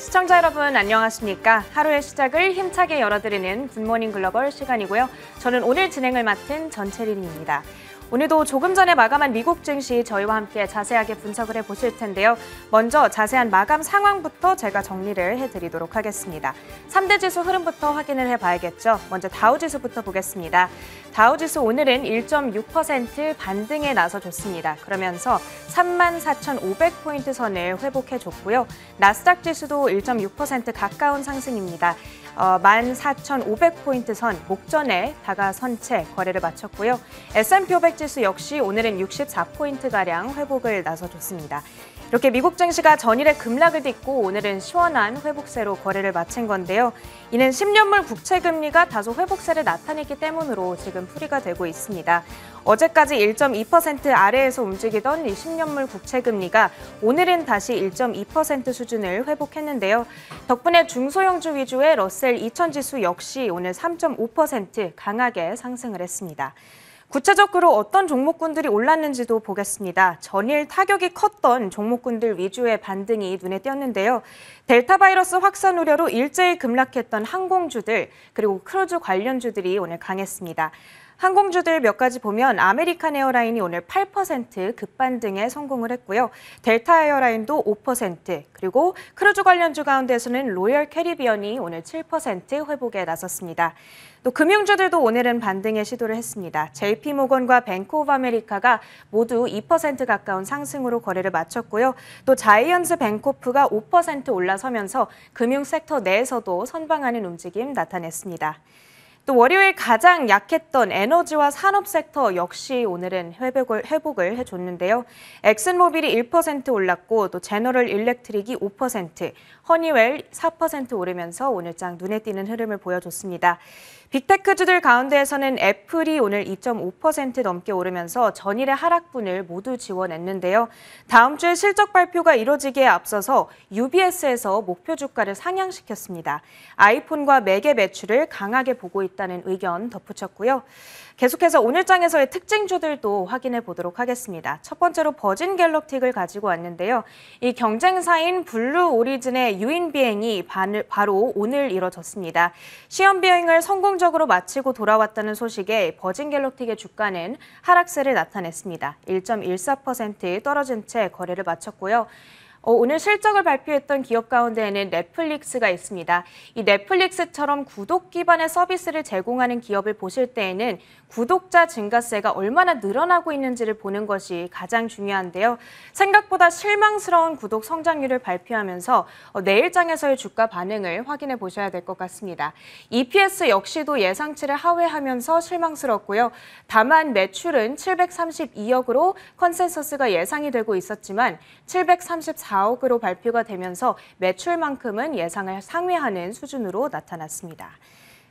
시청자 여러분 안녕하십니까? 하루의 시작을 힘차게 열어드리는 굿모닝 글로벌 시간이고요. 저는 오늘 진행을 맡은 전채린입니다. 오늘도 조금 전에 마감한 미국 증시 저희와 함께 자세하게 분석을 해보실 텐데요. 먼저 자세한 마감 상황부터 제가 정리를 해드리도록 하겠습니다. 3대 지수 흐름부터 확인을 해봐야겠죠. 먼저 다우지수부터 보겠습니다. 다우지수 오늘은 1.6% 반등에 나서줬습니다. 그러면서 34,500포인트 선을 회복해줬고요. 나스닥 지수도 1.6% 가까운 상승입니다. 어, 14,500포인트 선 목전에 다가선 채 거래를 마쳤고요. S&P 500 지수 역시 오늘은 64포인트가량 회복을 나서줬습니다. 이렇게 미국 증시가 전일에 급락을 딛고 오늘은 시원한 회복세로 거래를 마친 건데요. 이는 10년물 국채 금리가 다소 회복세를 나타냈기 때문으로 지금 풀이가 되고 있습니다. 어제까지 1.2% 아래에서 움직이던 20년물 국채 금리가 오늘은 다시 1.2% 수준을 회복했는데요. 덕분에 중소형주 위주의 러셀 2000 지수 역시 오늘 3.5% 강하게 상승을 했습니다. 구체적으로 어떤 종목군들이 올랐는지도 보겠습니다. 전일 타격이 컸던 종목군들 위주의 반등이 눈에 띄었는데요. 델타 바이러스 확산 우려로 일제히 급락했던 항공주들 그리고 크루즈 관련주들이 오늘 강했습니다. 항공주들 몇 가지 보면 아메리칸 에어라인이 오늘 8% 급반등에 성공을 했고요. 델타 에어라인도 5%, 그리고 크루즈 관련주 가운데서는 로열 캐리비언이 오늘 7% 회복에 나섰습니다. 또 금융주들도 오늘은 반등에 시도를 했습니다. JP 모건과 뱅크 오브 아메리카가 모두 2% 가까운 상승으로 거래를 마쳤고요. 또 자이언스 뱅코프가 5% 올라서면서 금융 섹터 내에서도 선방하는 움직임 나타냈습니다. 또 월요일 가장 약했던 에너지와 산업 섹터 역시 오늘은 회복을, 회복을 해줬는데요. 엑슨모빌이 1% 올랐고 또 제너럴 일렉트릭이 5%, 허니웰 4% 오르면서 오늘장 눈에 띄는 흐름을 보여줬습니다. 빅테크주들 가운데에서는 애플이 오늘 2.5% 넘게 오르면서 전일의 하락분을 모두 지원했는데요. 다음 주에 실적 발표가 이뤄지기에 앞서서 UBS에서 목표 주가를 상향시켰습니다. 아이폰과 맥의 매출을 강하게 보고 있다는 의견 덧붙였고요. 계속해서 오늘장에서의 특징주들도 확인해 보도록 하겠습니다. 첫 번째로 버진 갤럭틱을 가지고 왔는데요. 이 경쟁사인 블루 오리진의 유인 비행이 바로 오늘 이뤄졌습니다. 시험 비행을 성공적으로 마치고 돌아왔다는 소식에 버진 갤럭틱의 주가는 하락세를 나타냈습니다. 1.14% 떨어진 채 거래를 마쳤고요. 어, 오늘 실적을 발표했던 기업 가운데에는 넷플릭스가 있습니다. 이 넷플릭스처럼 구독 기반의 서비스를 제공하는 기업을 보실 때에는 구독자 증가세가 얼마나 늘어나고 있는지를 보는 것이 가장 중요한데요. 생각보다 실망스러운 구독 성장률을 발표하면서 어, 내일장에서의 주가 반응을 확인해 보셔야 될 것 같습니다. EPS 역시도 예상치를 하회하면서 실망스럽고요. 다만 매출은 732억으로 컨센서스가 예상이 되고 있었지만 734 4억으로 발표가 되면서 매출만큼은 예상을 상회하는 수준으로 나타났습니다.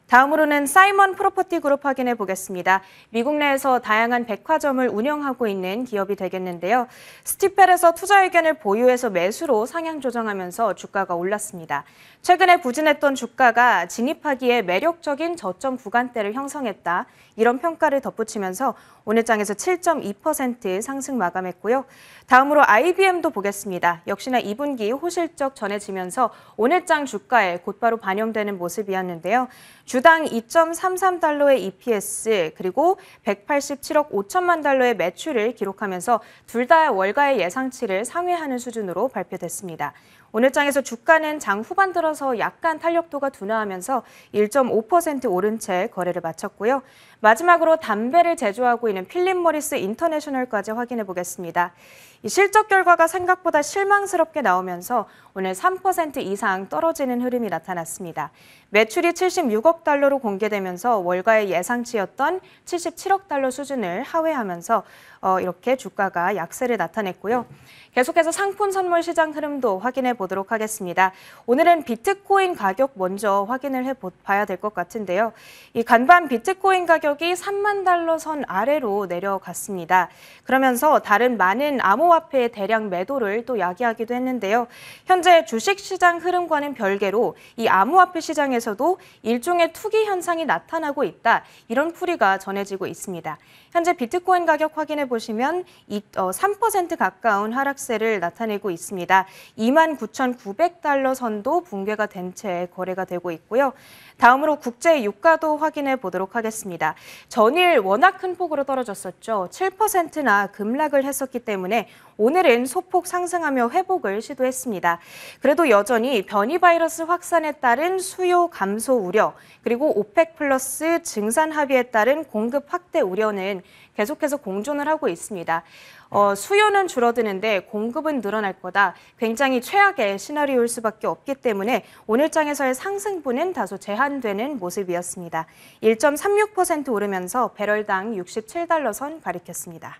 다음으로는 사이먼 프로퍼티 그룹 확인해 보겠습니다. 미국 내에서 다양한 백화점을 운영하고 있는 기업이 되겠는데요. 스티펠에서 투자 의견을 보유해서 매수로 상향 조정하면서 주가가 올랐습니다. 최근에 부진했던 주가가 진입하기에 매력적인 저점 구간대를 형성했다. 이런 평가를 덧붙이면서 오늘장에서 7.2% 상승 마감했고요. 다음으로 IBM도 보겠습니다. 역시나 2분기 호실적 전해지면서 오늘장 주가에 곧바로 반영되는 모습이었는데요. 주당 2.33달러의 EPS 그리고 187억 5천만 달러의 매출을 기록하면서 둘 다 월가의 예상치를 상회하는 수준으로 발표됐습니다. 오늘 장에서 주가는 장 후반 들어서 약간 탄력도가 둔화하면서 1.5% 오른 채 거래를 마쳤고요. 마지막으로 담배를 제조하고 있는 필립 머리스 인터내셔널까지 확인해 보겠습니다. 실적 결과가 생각보다 실망스럽게 나오면서 오늘 3% 이상 떨어지는 흐름이 나타났습니다. 매출이 76억 달러로 공개되면서 월가의 예상치였던 77억 달러 수준을 하회하면서 어, 이렇게 주가가 약세를 나타냈고요. 계속해서 상품 선물 시장 흐름도 확인해 보도록 하겠습니다. 오늘은 비트코인 가격 먼저 확인을 해 봐야 될 것 같은데요. 이 간밤 비트코인 가격이 3만 달러 선 아래로 내려갔습니다. 그러면서 다른 많은 암호 코앞에 대량 매도를 또 야기하기도 했는데요. 현재 주식시장 흐름과는 별개로 이 암호화폐 시장에서도 일종의 투기 현상이 나타나고 있다. 이런 풀이가 전해지고 있습니다. 현재 비트코인 가격 확인해 보시면 3% 어, 가까운 하락세를 나타내고 있습니다. 29,900달러 선도 붕괴가 된 채 거래가 되고 있고요. 다음으로 국제 유가도 확인해 보도록 하겠습니다. 전일 워낙 큰 폭으로 떨어졌었죠. 7%나 급락을 했었기 때문에 오늘은 소폭 상승하며 회복을 시도했습니다. 그래도 여전히 변이 바이러스 확산에 따른 수요 감소 우려, 그리고 오펙 플러스 증산 합의에 따른 공급 확대 우려는 계속해서 공존을 하고 있습니다. 네. 어, 수요는 줄어드는데 공급은 늘어날 거다. 굉장히 최악의 시나리오일 수밖에 없기 때문에 오늘장에서의 상승분은 다소 제한되는 모습이었습니다. 1.36% 오르면서 배럴당 67달러 선 가리켰습니다.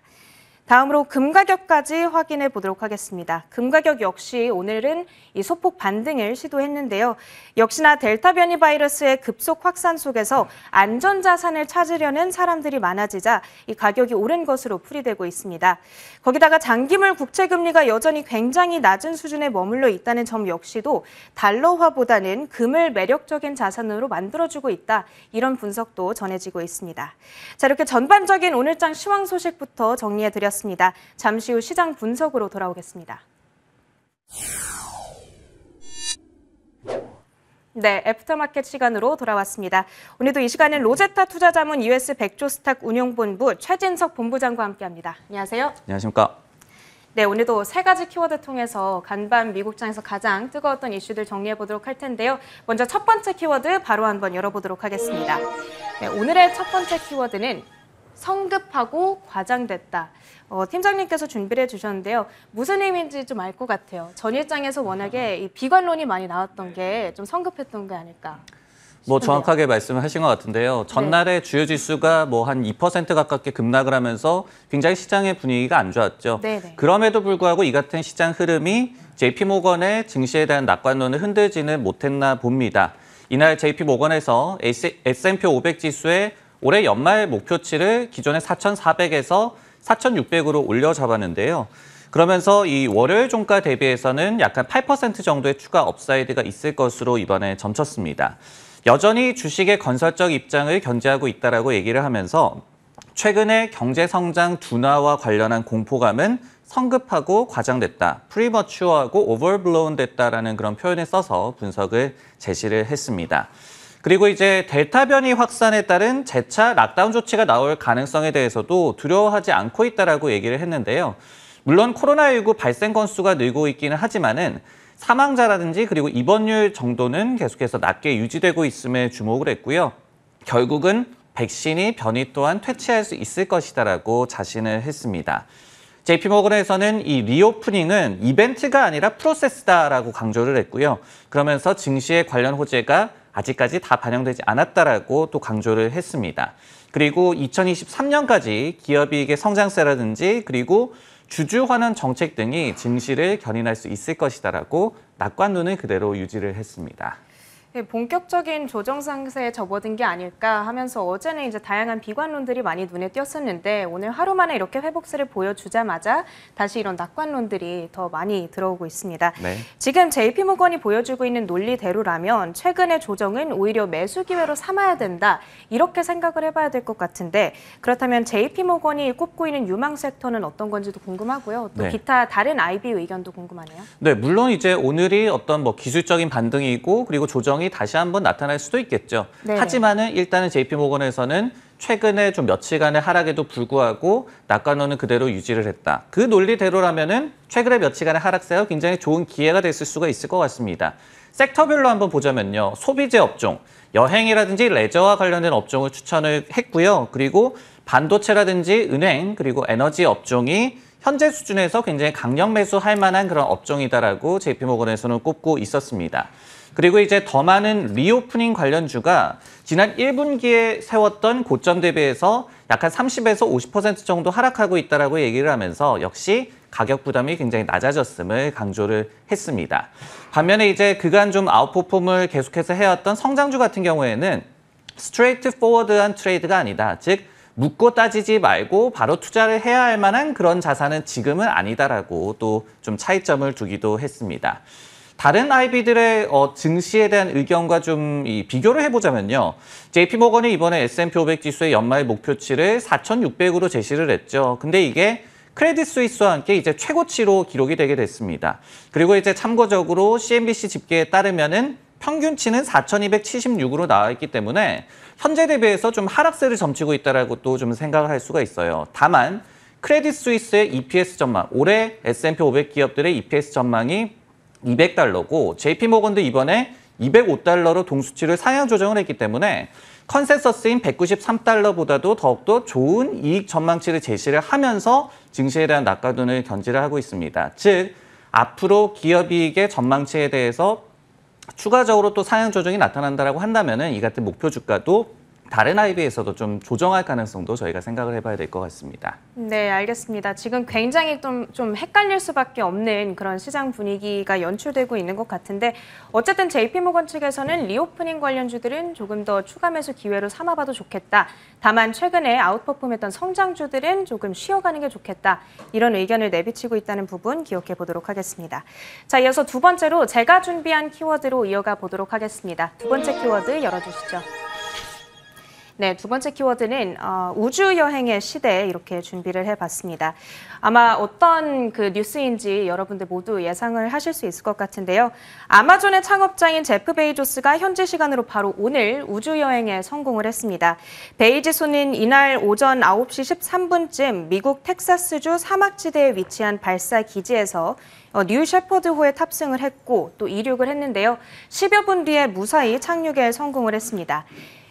다음으로 금 가격까지 확인해 보도록 하겠습니다. 금 가격 역시 오늘은 이 소폭 반등을 시도했는데요. 역시나 델타 변이 바이러스의 급속 확산 속에서 안전 자산을 찾으려는 사람들이 많아지자 이 가격이 오른 것으로 풀이되고 있습니다. 거기다가 장기물 국채 금리가 여전히 굉장히 낮은 수준에 머물러 있다는 점 역시도 달러화보다는 금을 매력적인 자산으로 만들어주고 있다. 이런 분석도 전해지고 있습니다. 자, 이렇게 전반적인 오늘장 시황 소식부터 정리해 드렸습니다. 전해습니다 잠시 후 시장 분석으로 돌아오겠습니다. 네, 애프터마켓 시간으로 돌아왔습니다. 오늘도 이 시간엔 로제타 투자자문 US 백조스탁 운영본부 최진석 본부장과 함께합니다. 안녕하세요. 안녕하십니까. 네, 오늘도 세 가지 키워드 통해서 간밤 미국장에서 가장 뜨거웠던 이슈들 정리해 보도록 할 텐데요. 먼저 첫 번째 키워드 바로 한번 열어보도록 하겠습니다. 네, 오늘의 첫 번째 키워드는 성급하고 과장됐다. 어, 팀장님께서 준비를 해주셨는데요. 무슨 의미인지 좀 알 것 같아요. 전 일장에서 워낙에 이 비관론이 많이 나왔던 게 좀 성급했던 게 아닐까. 뭐 정확하게 말씀하신 것 같은데요. 전날에 네. 주요 지수가 뭐 한 2% 가깝게 급락을 하면서 굉장히 시장의 분위기가 안 좋았죠. 네네. 네. 그럼에도 불구하고 이 같은 시장 흐름이 JP 모건의 증시에 대한 낙관론을 흔들지는 못했나 봅니다. 이날 JP 모건에서 S&P 500 지수의 올해 연말 목표치를 기존의 4,400에서 4,600으로 올려 잡았는데요. 그러면서 이 월요일 종가 대비해서는 약간 8% 정도의 추가 업사이드가 있을 것으로 이번에 점쳤습니다. 여전히 주식의 건설적 입장을 견제하고 있다라고 얘기를 하면서 최근에 경제 성장 둔화와 관련한 공포감은 성급하고 과장됐다, 프리머추어하고 오버블로운 됐다라는 그런 표현을 써서 분석을 제시를 했습니다. 그리고 이제 델타 변이 확산에 따른 재차 락다운 조치가 나올 가능성에 대해서도 두려워하지 않고 있다라고 얘기를 했는데요. 물론 코로나19 발생 건수가 늘고 있기는 하지만은 사망자라든지 그리고 입원율 정도는 계속해서 낮게 유지되고 있음에 주목을 했고요. 결국은 백신이 변이 또한 퇴치할 수 있을 것이다라고 자신을 했습니다. JP모건에서는 이 리오프닝은 이벤트가 아니라 프로세스다라고 강조를 했고요. 그러면서 증시에 관련 호재가 아직까지 다 반영되지 않았다라고 또 강조를 했습니다. 그리고 2023년까지 기업이익의 성장세라든지 그리고 주주 환원 정책 등이 증시를 견인할 수 있을 것이다라고 낙관론을 그대로 유지를 했습니다. 예, 본격적인 조정 상세에 접어든 게 아닐까 하면서 어제는 이제 다양한 비관론들이 많이 눈에 띄었었는데 오늘 하루 만에 이렇게 회복세를 보여주자마자 다시 이런 낙관론들이 더 많이 들어오고 있습니다. 네. 지금 JP 모건이 보여주고 있는 논리대로라면 최근의 조정은 오히려 매수 기회로 삼아야 된다 이렇게 생각을 해봐야 될 것 같은데 그렇다면 JP 모건이 꼽고 있는 유망 섹터는 어떤 건지도 궁금하고요. 또 네. 기타 다른 IB 의견도 궁금하네요. 네, 물론 이제 오늘이 어떤 뭐 기술적인 반등이고 그리고 조정이 상황이 다시 한번 나타날 수도 있겠죠. 네. 하지만은 일단은 JP 모건에서는 최근에 좀 며칠간의 하락에도 불구하고 낙관론은 그대로 유지를 했다. 그 논리대로라면은 최근에 며칠간의 하락세가 굉장히 좋은 기회가 됐을 수가 있을 것 같습니다. 섹터별로 한번 보자면요. 소비재 업종, 여행이라든지 레저와 관련된 업종을 추천을 했고요. 그리고 반도체라든지 은행, 그리고 에너지 업종이 현재 수준에서 굉장히 강력 매수할 만한 그런 업종이다라고 JP모건에서는 꼽고 있었습니다. 그리고 이제 더 많은 리오프닝 관련주가 지난 1분기에 세웠던 고점 대비해서 약간 30에서 50% 정도 하락하고 있다라고 얘기를 하면서 역시 가격 부담이 굉장히 낮아졌음을 강조를 했습니다. 반면에 이제 그간 좀 아웃포폼을 계속해서 해왔던 성장주 같은 경우에는 스트레이트 포워드한 트레이드가 아니다. 즉 묻고 따지지 말고 바로 투자를 해야 할 만한 그런 자산은 지금은 아니다라고 또 좀 차이점을 두기도 했습니다. 다른 IB들의 어, 증시에 대한 의견과 좀이 비교를 해보자면요. JP모건이 이번에 S&P 500 지수의 연말 목표치를 4,600으로 제시를 했죠. 근데 이게 크레딧 스위스와 함께 이제 최고치로 기록이 되게 됐습니다. 그리고 이제 참고적으로 CNBC 집계에 따르면은 평균치는 4,276으로 나와 있기 때문에 현재 대비해서 좀 하락세를 점치고 있다라고 또 좀 생각을 할 수가 있어요. 다만 크레딧 스위스의 EPS 전망, 올해 S&P 500 기업들의 EPS 전망이 200달러고 JP모건도 이번에 205달러로 동수치를 상향 조정을 했기 때문에 컨센서스인 193달러보다도 더욱더 좋은 이익 전망치를 제시를 하면서 증시에 대한 낙가돈을 견지를 하고 있습니다. 즉 앞으로 기업이익의 전망치에 대해서 추가적으로 또 상향 조정이 나타난다고한다면이 같은 목표 주가도 다른 아이 비에서도좀 조정할 가능성도 저희가 생각을 해봐야 될 것 같습니다. 네, 알겠습니다. 지금 굉장히 좀, 좀 헷갈릴 수밖에 없는 그런 시장 분위기가 연출되고 있는 것 같은데 어쨌든 JP모건 측에서는 리오프닝 관련주들은 조금 더 추가 매수 기회로 삼아봐도 좋겠다. 다만 최근에 아웃퍼폼했던 성장주들은 조금 쉬어가는 게 좋겠다. 이런 의견을 내비치고 있다는 부분 기억해 보도록 하겠습니다. 자, 이어서 두 번째로 제가 준비한 키워드로 이어가 보도록 하겠습니다. 두 번째 키워드 열어주시죠. 네, 두 번째 키워드는 어, 우주 여행의 시대 이렇게 준비를 해봤습니다. 아마 어떤 그 뉴스인지 여러분들 모두 예상을 하실 수 있을 것 같은데요. 아마존의 창업자인 제프 베이조스가 현지 시간으로 바로 오늘 우주 여행에 성공을 했습니다. 베이지소는 이날 오전 9시 13분쯤 미국 텍사스주 사막지대에 위치한 발사 기지에서 어, 뉴 셰퍼드호에 탑승을 했고 또 이륙을 했는데요. 10여 분 뒤에 무사히 착륙에 성공을 했습니다.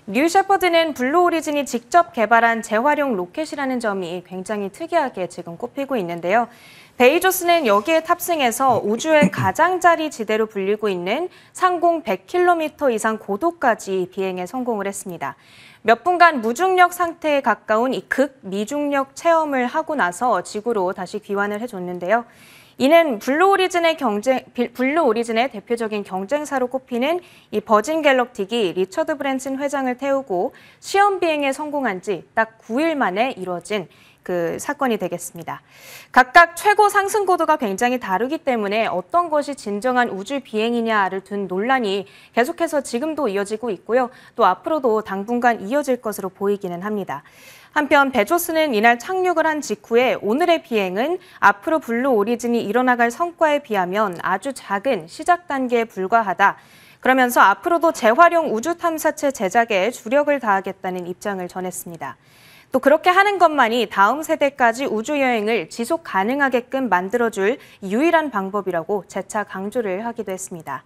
뉴 셰퍼드는 블루 오리진이 직접 개발한 재활용 로켓이라는 점이 굉장히 특이하게 지금 꼽히고 있는데요. 베이조스는 여기에 탑승해서 우주의 가장자리 지대로 불리고 있는 상공 100km 이상 고도까지 비행에 성공을 했습니다. 몇 분간 무중력 상태에 가까운 이 극미중력 체험을 하고 나서 지구로 다시 귀환을 해줬는데요. 이는 블루 오리진의 경쟁 블루 오리진의 대표적인 경쟁사로 꼽히는 이 버진 갤럭틱이 리처드 브랜슨 회장을 태우고 시험 비행에 성공한 지 딱 9일 만에 이뤄진 그 사건이 되겠습니다. 각각 최고 상승 고도가 굉장히 다르기 때문에 어떤 것이 진정한 우주 비행이냐를 둔 논란이 계속해서 지금도 이어지고 있고요. 또 앞으로도 당분간 이어질 것으로 보이기는 합니다. 한편 베조스는 이날 착륙을 한 직후에 오늘의 비행은 앞으로 블루 오리진이 일어나갈 성과에 비하면 아주 작은 시작 단계에 불과하다. 그러면서 앞으로도 재활용 우주 탐사체 제작에 주력을 다하겠다는 입장을 전했습니다. 또 그렇게 하는 것만이 다음 세대까지 우주 여행을 지속 가능하게끔 만들어줄 유일한 방법이라고 재차 강조를 하기도 했습니다.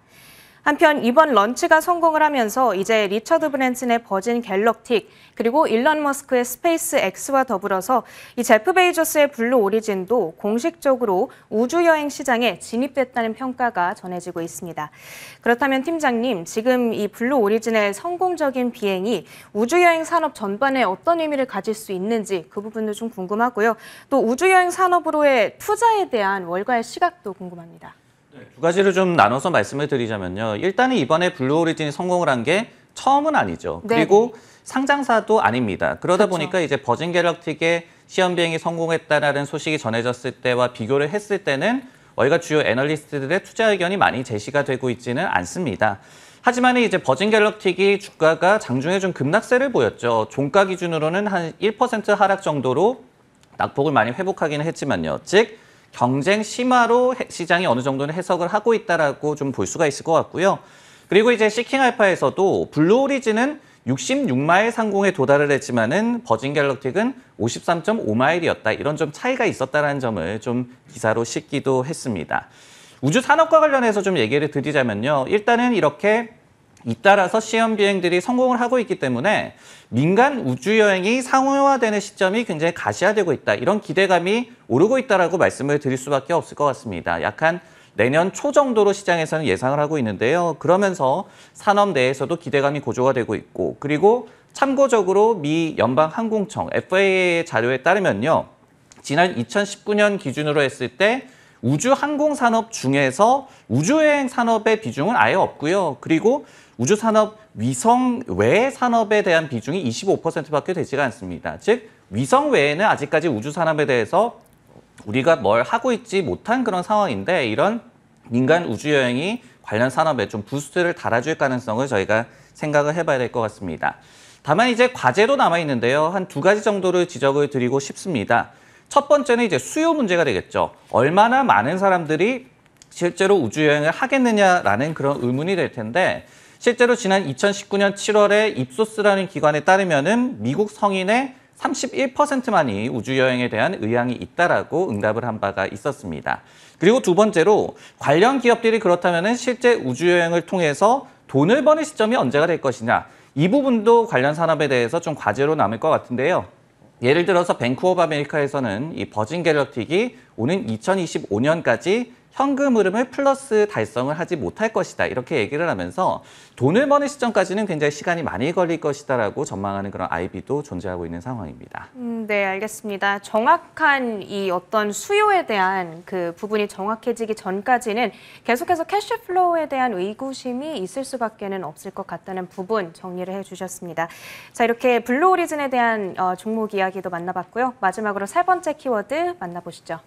한편 이번 런치가 성공을 하면서 이제 리처드 브랜슨의 버진 갤럭틱 그리고 일론 머스크의 스페이스 X와 더불어서 이 제프 베이조스의 블루 오리진도 공식적으로 우주 여행 시장에 진입됐다는 평가가 전해지고 있습니다. 그렇다면 팀장님, 지금 이 블루 오리진의 성공적인 비행이 우주 여행 산업 전반에 어떤 의미를 가질 수 있는지 그 부분도 좀 궁금하고요. 또 우주 여행 산업으로의 투자에 대한 월가의 시각도 궁금합니다. 네, 두 가지를 좀 나눠서 말씀을 드리자면요. 일단은 이번에 블루 오리진이 성공을 한 게 처음은 아니죠. 네. 그리고 네. 상장사도 아닙니다. 그러다 그렇죠. 보니까 이제 버진 갤럭틱의 시험 비행이 성공했다라는 소식이 전해졌을 때와 비교를 했을 때는 월가 주요 애널리스트들의 투자 의견이 많이 제시가 되고 있지는 않습니다. 하지만 이제 버진 갤럭틱이 주가가 장중에 좀 급락세를 보였죠. 종가 기준으로는 한 1% 하락 정도로 낙폭을 많이 회복하기는 했지만요. 즉 경쟁 심화로 시장이 어느 정도는 해석을 하고 있다라고 좀 볼 수가 있을 것 같고요. 그리고 이제 시킹 알파에서도 블루 오리진은 66마일 상공에 도달을 했지만은 버진 갤럭틱은 53.5마일이었다. 이런 좀 차이가 있었다라는 점을 좀 기사로 싣기도 했습니다. 우주 산업과 관련해서 좀 얘기를 드리자면요. 일단은 이렇게 잇따라서 시험 비행들이 성공을 하고 있기 때문에 민간 우주 여행이 상호화되는 시점이 굉장히 가시화되고 있다. 이런 기대감이 오르고 있다라고 말씀을 드릴 수밖에 없을 것 같습니다. 약한 내년 초 정도로 시장에서는 예상을 하고 있는데요. 그러면서 산업 내에서도 기대감이 고조가 되고 있고 그리고 참고적으로 미 연방항공청 FAA의 자료에 따르면요. 지난 2019년 기준으로 했을 때 우주 항공 산업 중에서 우주여행 산업의 비중은 아예 없고요. 그리고 우주산업 위성 외 산업에 대한 비중이 25%밖에 되지가 않습니다. 즉 위성 외에는 아직까지 우주산업에 대해서 우리가 뭘 하고 있지 못한 그런 상황인데 이런 민간 우주여행이 관련 산업에 좀 부스트를 달아줄 가능성을 저희가 생각을 해봐야 될 것 같습니다. 다만 이제 과제도 남아있는데요. 한 두 가지 정도를 지적을 드리고 싶습니다. 첫 번째는 이제 수요 문제가 되겠죠. 얼마나 많은 사람들이 실제로 우주여행을 하겠느냐라는 그런 의문이 될 텐데 실제로 지난 2019년 7월에 입소스라는 기관에 따르면은 미국 성인의 31%만이 우주여행에 대한 의향이 있다라고 응답을 한 바가 있었습니다. 그리고 두 번째로 관련 기업들이 그렇다면 실제 우주여행을 통해서 돈을 버는 시점이 언제가 될 것이냐 이 부분도 관련 산업에 대해서 좀 과제로 남을 것 같은데요. 예를 들어서 밴쿠버 아메리카에서는 이 버진 갤럭틱이 오는 2025년까지 현금 흐름을 플러스 달성을 하지 못할 것이다 이렇게 얘기를 하면서 돈을 버는 시점까지는 굉장히 시간이 많이 걸릴 것이다라고 전망하는 그런 아이비도 존재하고 있는 상황입니다. 음, 네, 알겠습니다. 정확한 이 어떤 수요에 대한 그 부분이 정확해지기 전까지는 계속해서 캐시플로우에 대한 의구심이 있을 수밖에 없을 것 같다는 부분 정리를 해주셨습니다. 자, 이렇게 블루 오리진에 대한 어, 종목 이야기도 만나봤고요. 마지막으로 세 번째 키워드 만나보시죠.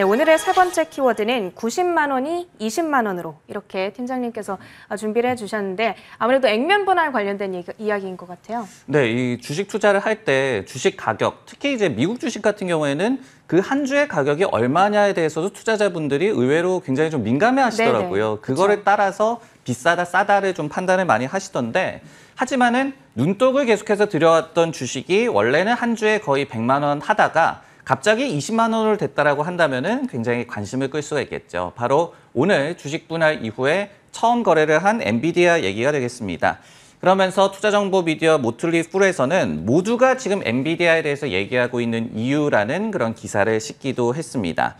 네, 오늘의 세 번째 키워드는 90만 원이 20만 원으로 이렇게 팀장님께서 준비를 해주셨는데 아무래도 액면 분할 관련된 얘기, 이야기인 것 같아요. 네, 이 주식 투자를 할 때 주식 가격, 특히 이제 미국 주식 같은 경우에는 그 한 주의 가격이 얼마냐에 대해서도 투자자분들이 의외로 굉장히 좀 민감해 하시더라고요. 네네, 네. 그거를 그쵸? 따라서 비싸다 싸다를 좀 판단을 많이 하시던데 하지만은 눈독을 계속해서 들여왔던 주식이 원래는 한 주에 거의 100만 원 하다가 갑자기 20만 원을 댔다라고한다면 굉장히 관심을 끌 수가 있겠죠. 바로 오늘 주식 분할 이후에 처음 거래를 한 엔비디아 얘기가 되겠습니다. 그러면서 투자정보 미디어 모틀리 풀에서는 모두가 지금 엔비디아에 대해서 얘기하고 있는 이유라는 그런 기사를 싣기도 했습니다.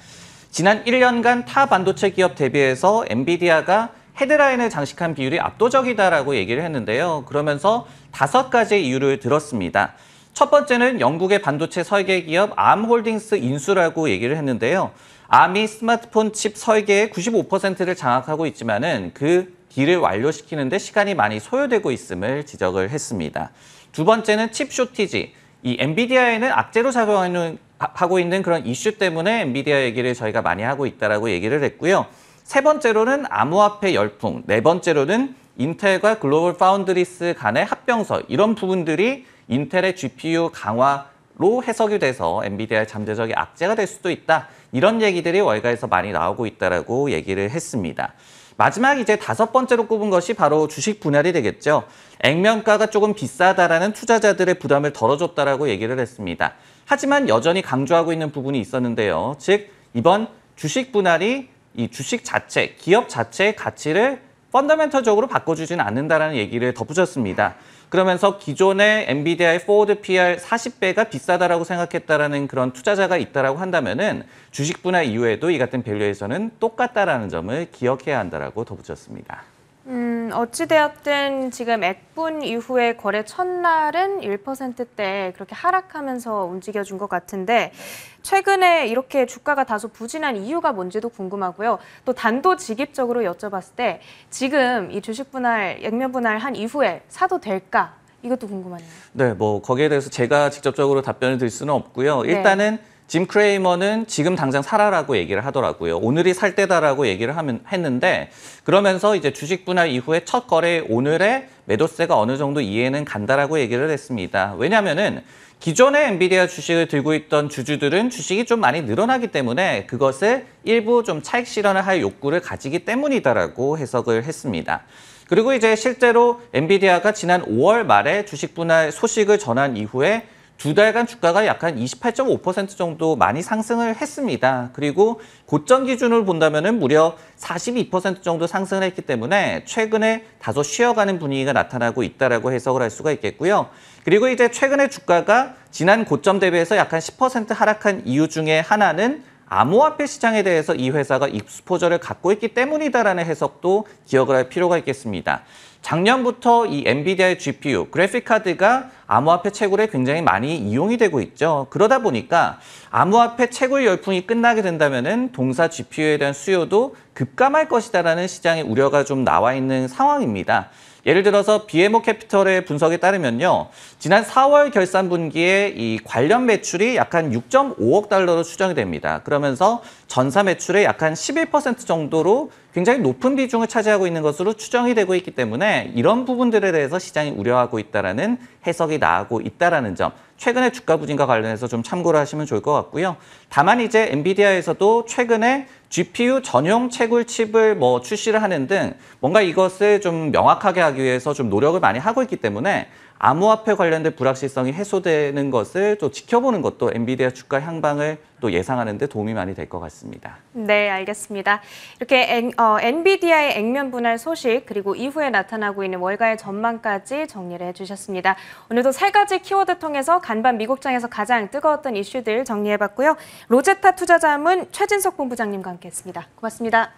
지난 1년간 타 반도체 기업 대비해서 엔비디아가 헤드라인을 장식한 비율이 압도적이다라고 얘기를 했는데요. 그러면서 다섯 가지 이유를 들었습니다. 첫 번째는 영국의 반도체 설계 기업 암홀딩스 인수라고 얘기를 했는데요. 암이 스마트폰 칩 설계의 95%를 장악하고 있지만은 그 딜을 완료시키는데 시간이 많이 소요되고 있음을 지적을 했습니다. 두 번째는 칩 쇼티지. 이 엔비디아에는 악재로 작용하는 하고 있는 그런 이슈 때문에 엔비디아 얘기를 저희가 많이 하고 있다라고 얘기를 했고요. 세 번째로는 암호화폐 열풍, 네 번째로는 인텔과 글로벌 파운드리스 간의 합병서 이런 부분들이 인텔의 GPU 강화로 해석이 돼서 엔비디아의 잠재적인 악재가 될 수도 있다. 이런 얘기들이 월가에서 많이 나오고 있다라고 얘기를 했습니다. 마지막 이제 다섯 번째로 꼽은 것이 바로 주식 분할이 되겠죠. 액면가가 조금 비싸다라는 투자자들의 부담을 덜어줬다라고 얘기를 했습니다. 하지만 여전히 강조하고 있는 부분이 있었는데요. 즉 이번 주식 분할이 이 주식 자체, 기업 자체의 가치를 펀더멘터적으로 바꿔주지는 않는다라는 얘기를 덧붙였습니다. 그러면서 기존의 엔비디아의 포워드 PR 40배가 비싸다라고 생각했다라는 그런 투자자가 있다라고 한다면은 주식 분할 이후에도 이 같은 밸류에서는 똑같다라는 점을 기억해야 한다라고 덧붙였습니다. 음, 어찌되었든 지금 액분 이후에 거래 첫날은 1%대 그렇게 하락하면서 움직여준 것 같은데 최근에 이렇게 주가가 다소 부진한 이유가 뭔지도 궁금하고요. 또 단도직입적으로 여쭤봤을 때 지금 이 주식 분할, 액면 분할 한 이후에 사도 될까? 이것도 궁금하네요. 네, 뭐 거기에 대해서 제가 직접적으로 답변을 드릴 수는 없고요. 네. 일단은 네. 짐 크레이머는 지금 당장 사라라고 얘기를 하더라고요. 오늘이 살 때다라고 얘기를 하면 했는데 그러면서 이제 주식 분할 이후에 첫 거래 오늘의 매도세가 어느 정도 이해는 간다라고 얘기를 했습니다. 왜냐면은 기존의 엔비디아 주식을 들고 있던 주주들은 주식이 좀 많이 늘어나기 때문에 그것을 일부 좀 차익 실현을 할 욕구를 가지기 때문이다라고 해석을 했습니다. 그리고 이제 실제로 엔비디아가 지난 5월 말에 주식 분할 소식을 전한 이후에 두 달간 주가가 약한 28.5% 정도 많이 상승을 했습니다. 그리고 고점 기준을 본다면 무려 42% 정도 상승을 했기 때문에 최근에 다소 쉬어가는 분위기가 나타나고 있다라고 해석을 할 수가 있겠고요. 그리고 이제 최근에 주가가 지난 고점 대비해서 약한 10% 하락한 이유 중에 하나는 암호화폐 시장에 대해서 이 회사가 익스포저를 갖고 있기 때문이다라는 해석도 기억을 할 필요가 있겠습니다. 작년부터 이 엔비디아의 GPU, 그래픽카드가 암호화폐 채굴에 굉장히 많이 이용이 되고 있죠. 그러다 보니까 암호화폐 채굴 열풍이 끝나게 된다면 동사 GPU에 대한 수요도 급감할 것이다라는 시장의 우려가 좀 나와 있는 상황입니다. 예를 들어서 BMO 캐피털의 분석에 따르면요. 지난 4월 결산 분기에 이 관련 매출이 약한 6.5억 달러로 추정이 됩니다. 그러면서 전사 매출의 약한11% 정도로 굉장히 높은 비중을 차지하고 있는 것으로 추정이 되고 있기 때문에 이런 부분들에 대해서 시장이 우려하고 있다라는 해석이 나오고 있다라는 점최근에 주가 부진과 관련해서 좀 참고를 하시면 좋을 것 같고요. 다만 이제 엔비디아에서도 최근에 GPU 전용 채굴 칩을 뭐 출시를 하는 등 뭔가 이것을 좀 명확하게 하기 위해서 좀 노력을 많이 하고 있기 때문에 암호화폐 관련된 불확실성이 해소되는 것을 또 지켜보는 것도 엔비디아 주가 향방을 또 예상하는 데 도움이 많이 될 것 같습니다. 네, 알겠습니다. 이렇게 엔, 어, 엔비디아의 액면 분할 소식 그리고 이후에 나타나고 있는 월가의 전망까지 정리를 해주셨습니다. 오늘도 세 가지 키워드 통해서 간밤 미국장에서 가장 뜨거웠던 이슈들 정리해봤고요. 로제타 투자자문 최진석 본부장님과 함께했습니다. 고맙습니다.